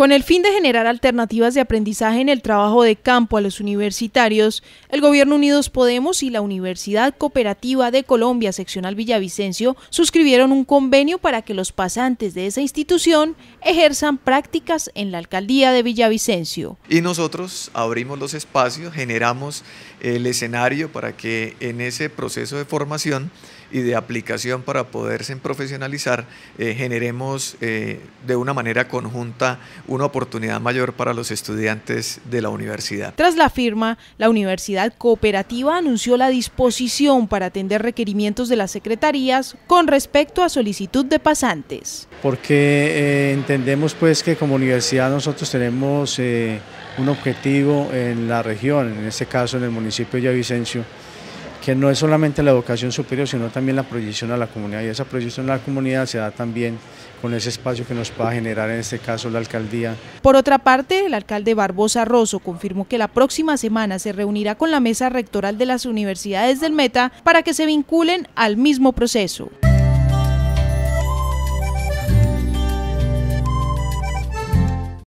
Con el fin de generar alternativas de aprendizaje en el trabajo de campo a los universitarios, el Gobierno Unidos Podemos y la Universidad Cooperativa de Colombia, seccional Villavicencio, suscribieron un convenio para que los pasantes de esa institución ejerzan prácticas en la alcaldía de Villavicencio. Y nosotros abrimos los espacios, generamos el escenario para que en ese proceso de formación y de aplicación para poderse profesionalizar, eh, generemos eh, de una manera conjunta una oportunidad mayor para los estudiantes de la universidad. Tras la firma, la Universidad Cooperativa anunció la disposición para atender requerimientos de las secretarías con respecto a solicitud de pasantes. Porque eh, entendemos pues que como universidad nosotros tenemos eh, un objetivo en la región, en este caso en el municipio de Yavicencio, que no es solamente la educación superior, sino también la proyección a la comunidad. Y esa proyección a la comunidad se da también con ese espacio que nos pueda generar, en este caso, la alcaldía. Por otra parte, el alcalde Barbosa Rosso confirmó que la próxima semana se reunirá con la mesa rectoral de las universidades del Meta para que se vinculen al mismo proceso.